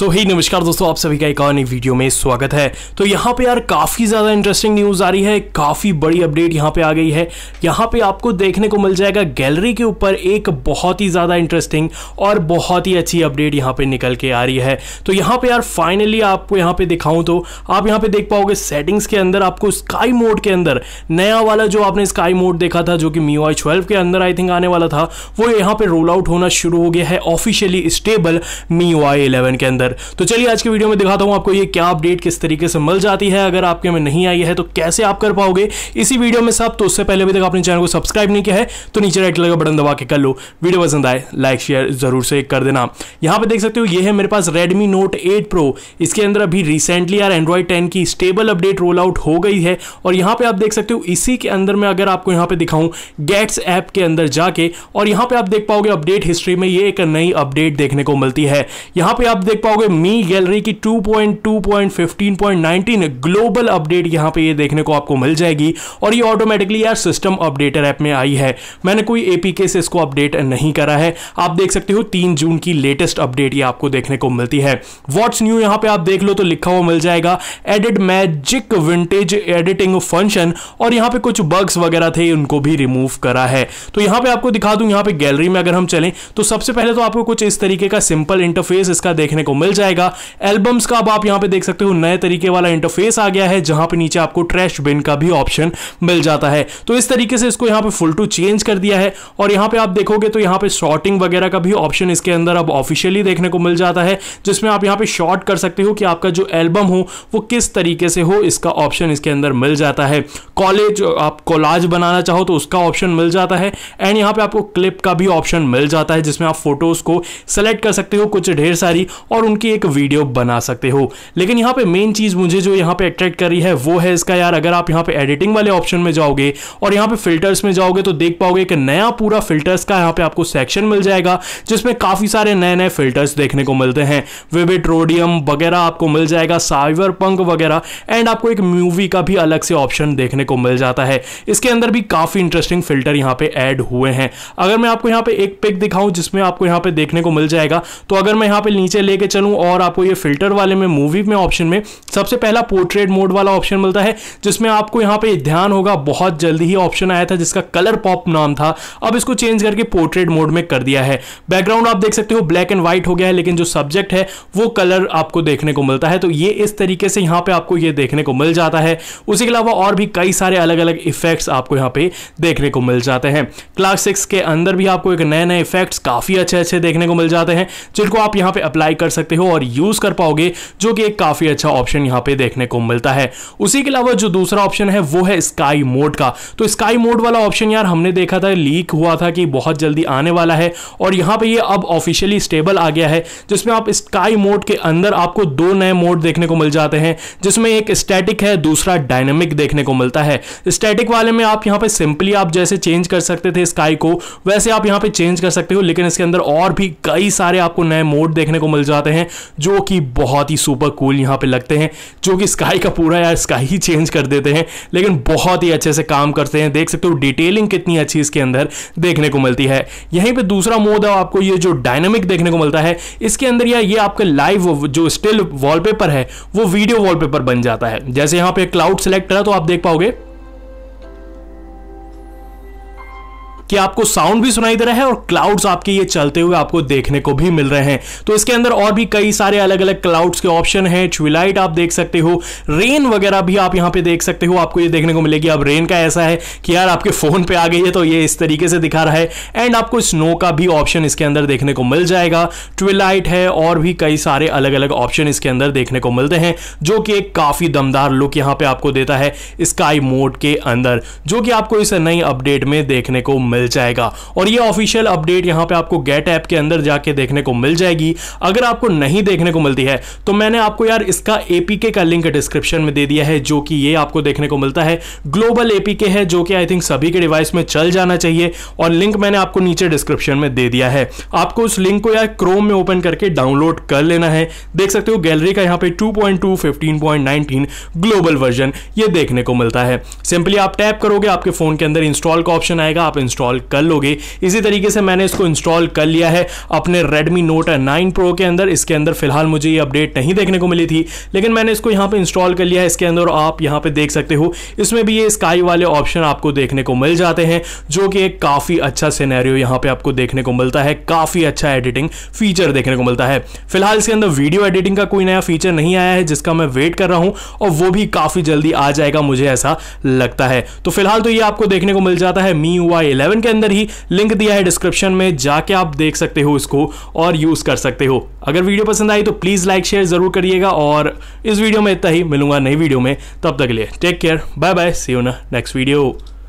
सो so, ही hey, नमस्कार दोस्तों आप सभी का एक और नई वीडियो में स्वागत है तो यहाँ पे यार काफ़ी ज़्यादा इंटरेस्टिंग न्यूज़ आ रही है काफ़ी बड़ी अपडेट यहाँ पे आ गई है यहाँ पे आपको देखने को मिल जाएगा गैलरी के ऊपर एक बहुत ही ज़्यादा इंटरेस्टिंग और बहुत ही अच्छी अपडेट यहाँ पे निकल के आ रही है तो यहाँ पर यार फाइनली आपको यहाँ पर दिखाऊं तो आप यहाँ पर देख पाओगे सेटिंग्स के अंदर आपको स्काई मोड के अंदर नया वाला जो आपने स्काई मोड देखा था जो कि मी वाई ट्वेल्व के अंदर आई थिंक आने वाला था वो यहाँ पे रोल आउट होना शुरू हो गया है officially stable MIUI eleven के अंदर अंदर तो चलिए आज के वीडियो में दिखाता हूं आपको ये क्या अपडेट किस तरीके से मिल जाती है अगर आपके में नहीं आई है तो कैसे आप कर पाओगे इसी वीडियो में सब तो उससे पहले अभी तक आपने चैनल को सब्सक्राइब नहीं किया है तो नीचे राइट लगा बटन दबा के कर लो वीडियो पसंद आए लाइक शेयर जरूर से कर देना यहां पर देख सकते हो ये है मेरे पास रेडमी नोट एट प्रो इसके अंदर अभी रिसेंटली यार एंड्रॉइड टेन की स्टेबल अपडेट रोल आउट हो गई है और यहां पर आप देख सकते हो इसी के अंदर में अगर आपको यहां पर दिखाऊं गेट्स ऐप के अंदर जाके और यहां पर आप देख पाओगे अपडेट हिस्ट्री में ये एक नई अपडेट देखने को मिलती है यहां पे आप देख पाओगे देखोगे मी गैलरी की 2.2.15.19 ग्लोबल अपडेट यहां पे ये देखने को आपको मिल जाएगी और ये ऑटोमेटिकली यार सिस्टम अपडेटर ऐप में आई है मैंने कोई एपीके से इसको अपडेट नहीं करा है आप देख सकते हो तीन जून की लेटेस्ट अपडेट ये आपको देखने को मिलती है व्हाट्स न्यू यहाँ पे आप देख लो तो लिखा हुआ मिल जाएगा edit magic vintage editing function और यहाँ पे कुछ बग्स वगैरह थे उनको भी रिमूव करा है तो यहाँ पे आपको दिखा दूं यहाँ पे गैलरी में अगर हम चलें तो सबसे पहले तो आपको कुछ इस तरीके का सिंपल इंटरफेस इसका देखने को मिल मिल जाएगा एल्बम्स का अब आप यहाँ पे देख सकते हो नए तरीके वाला इंटरफेस आ गया है जहां पे नीचे आपको ट्रैश बिन का भी ऑप्शन मिल जाता है तो इस तरीके से इसको यहाँ पे फुल टू चेंज कर दिया है और यहाँ पे आप देखोगे तो यहाँ पे शॉर्टिंग वगैरह का भी ऑप्शन इसके अंदर अब ऑफिशियली देखने को मिल जाता है जिसमें आप यहाँ पे शॉर्ट कर सकते हो कि आपका जो एल्बम हो वो किस तरीके से हो इसका ऑप्शन इसके अंदर मिल जाता है कॉलेज आप कॉलाज बनाना चाहो तो उसका ऑप्शन मिल जाता है एंड यहाँ पे आपको क्लिप का भी ऑप्शन मिल जाता है जिसमें आप फोटोज को सेलेक्ट कर सकते हो कुछ ढेर सारी और उनकी एक वीडियो बना सकते हो लेकिन यहाँ पे मेन चीज़ मुझे जो यहाँ पे अट्रैक्ट कर रही है वो है इसका यार अगर आप यहाँ पे एडिटिंग वाले ऑप्शन में जाओगे और यहाँ पे फिल्टर्स में जाओगे तो देख पाओगे एक नया पूरा फिल्टर्स का यहाँ पे आपको सेक्शन मिल जाएगा जिसमें काफ़ी सारे नए नए फिल्टर्स देखने को मिलते हैं वेबिट रोडियम वगैरह आपको मिल जाएगा साइबर पंक वगैरह एंड आपको एक मूवी का भी अलग से ऑप्शन देखने को मिल जाता है इसके अंदर भी काफ़ी इंटरेस्टिंग फिल्टर यहाँ पे ऐड हुए हैं अगर मैं आपको यहाँ पे एक पिक दिखाऊं जिसमें आपको यहाँ पे देखने को मिल जाएगा तो अगर मैं यहाँ पे नीचे लेके चल चलूँ और आपको ये फिल्टर वाले में मूवी में ऑप्शन में सबसे पहला पोर्ट्रेट मोड वाला ऑप्शन मिलता है जिसमें आपको यहाँ पे ध्यान होगा बहुत जल्दी ही ऑप्शन आया था जिसका कलर पॉप नाम था अब इसको चेंज करके पोर्ट्रेट मोड में कर दिया है बैकग्राउंड आप देख सकते हो ब्लैक एंड व्हाइट हो गया है लेकिन जो सब्जेक्ट है वो कलर आपको देखने को मिलता है तो ये इस तरीके से यहाँ पे आपको ये देखने को मिल जाता है उसी के अलावा और भी कई सारे अलग अलग इफेक्ट्स आपको यहाँ पे देखने को मिल जाते हैं क्लास सिक्स के अंदर भी आपको एक नए नए इफेक्ट्स काफ़ी अच्छे अच्छे देखने को मिल जाते हैं जिनको आप यहाँ पे अप्लाई कर सकते सकते हो और यूज कर पाओगे जो कि एक काफी अच्छा ऑप्शन यहां पे देखने को मिलता है उसी के अलावा जो दूसरा ऑप्शन है वो है स्काई मोड का तो स्काई मोड वाला ऑप्शन यार हमने देखा था लीक हुआ था कि बहुत जल्दी आने वाला है और यहां पर यह अब ऑफिशियली स्टेबल आ गया है जिसमें आप स्काई मोड के अंदर आपको दो नए मोड देखने को मिल जाते हैं जिसमें एक स्टैटिक है दूसरा डायनेमिक देखने को मिलता है स्टैटिक वाले में आप यहां पर सिंपली आप जैसे चेंज कर सकते थे स्काई को वैसे आप यहां पे चेंज कर सकते हो लेकिन इसके अंदर और भी कई सारे आपको नए मोड देखने को मिल जाते हैं हैं जो कि बहुत ही सुपर कूल यहाँ पे लगते हैं जो कि स्काई का पूरा यार स्काई ही चेंज कर देते हैं लेकिन बहुत ही अच्छे से काम करते हैं देख सकते हो डिटेलिंग कितनी अच्छी इसके अंदर देखने को मिलती है यहीं पर दूसरा मोड है आपको ये जो डायनामिक देखने को मिलता है इसके अंदर यार ये आपका लाइव जो स्टिल वॉलपेपर है वो वीडियो वॉलपेपर बन जाता है जैसे यहाँ पे क्लाउड सेलेक्ट करा तो आप देख पाओगे कि आपको साउंड भी सुनाई दे रहा है और क्लाउड्स आपके ये चलते हुए आपको देखने को भी मिल रहे हैं तो इसके अंदर और भी कई सारे अलग अलग क्लाउड्स के ऑप्शन है ट्विलाइट आप देख सकते हो रेन वगैरह भी आप यहाँ पे देख सकते हो आपको ये देखने को मिलेगी अब रेन का ऐसा है कि यार आपके फोन पे आ गई है तो ये इस तरीके से दिखा रहा है एंड आपको स्नो का भी ऑप्शन इसके अंदर देखने को मिल जाएगा ट्विलाइट है और भी कई सारे अलग अलग ऑप्शन इसके अंदर देखने को मिलते हैं जो कि एक काफी दमदार लुक यहाँ पे आपको देता है स्काई मोड के अंदर जो कि आपको इस नई अपडेट में देखने को मिल मिल जाएगा और ये ऑफिशियल अपडेट यहां पे आपको गेट ऐप के अंदर जाके देखने को मिल जाएगी अगर आपको नहीं देखने को मिलती है तो मैंने आपको यार इसका एपीके का लिंक डिस्क्रिप्शन में दे दिया है जो कि ये आपको देखने को मिलता है ग्लोबल एपीके है जो कि आई थिंक सभी के डिवाइस में चल जाना चाहिए और लिंक मैंने आपको नीचे डिस्क्रिप्शन में दे दिया है आपको उस लिंक को यार क्रोम में ओपन करके डाउनलोड कर लेना है देख सकते हो गैलरी का यहाँ पे 2.2 15.19 ग्लोबल वर्जन ये देखने को मिलता है सिंपली आप टैप करोगे आपके फोन के अंदर इंस्टॉल का ऑप्शन आएगा आप इंस्टॉल इंस्टॉल कर लोगे इसी तरीके से मैंने इसको इंस्टॉल कर लिया है अपने रेडमी नोट नाइन प्रो के अंदर इसके अंदर फिलहाल मुझे ये अपडेट नहीं देखने को मिली थी लेकिन मैंने इसको यहाँ पर इंस्टॉल कर लिया है इसके अंदर आप यहाँ पर देख सकते हो इसमें भी ये स्काई वाले ऑप्शन आपको देखने को मिल जाते हैं जो कि एक काफ़ी अच्छा सिनेरियो यहाँ पर आपको देखने को मिलता है काफ़ी अच्छा एडिटिंग फीचर देखने को मिलता है फिलहाल इसके अंदर वीडियो एडिटिंग का कोई नया फीचर नहीं आया है जिसका मैं वेट कर रहा हूँ और वो भी काफ़ी जल्दी आ जाएगा मुझे ऐसा लगता है तो फिलहाल तो ये आपको देखने को मिल जाता है मी हुआ के अंदर ही लिंक दिया है डिस्क्रिप्शन में जाके आप देख सकते हो इसको और यूज कर सकते हो अगर वीडियो पसंद आई तो प्लीज लाइक शेयर जरूर करिएगा और इस वीडियो में इतना ही मिलूंगा नई वीडियो में तब तक लिए take care bye bye see you ना नेक्स्ट वीडियो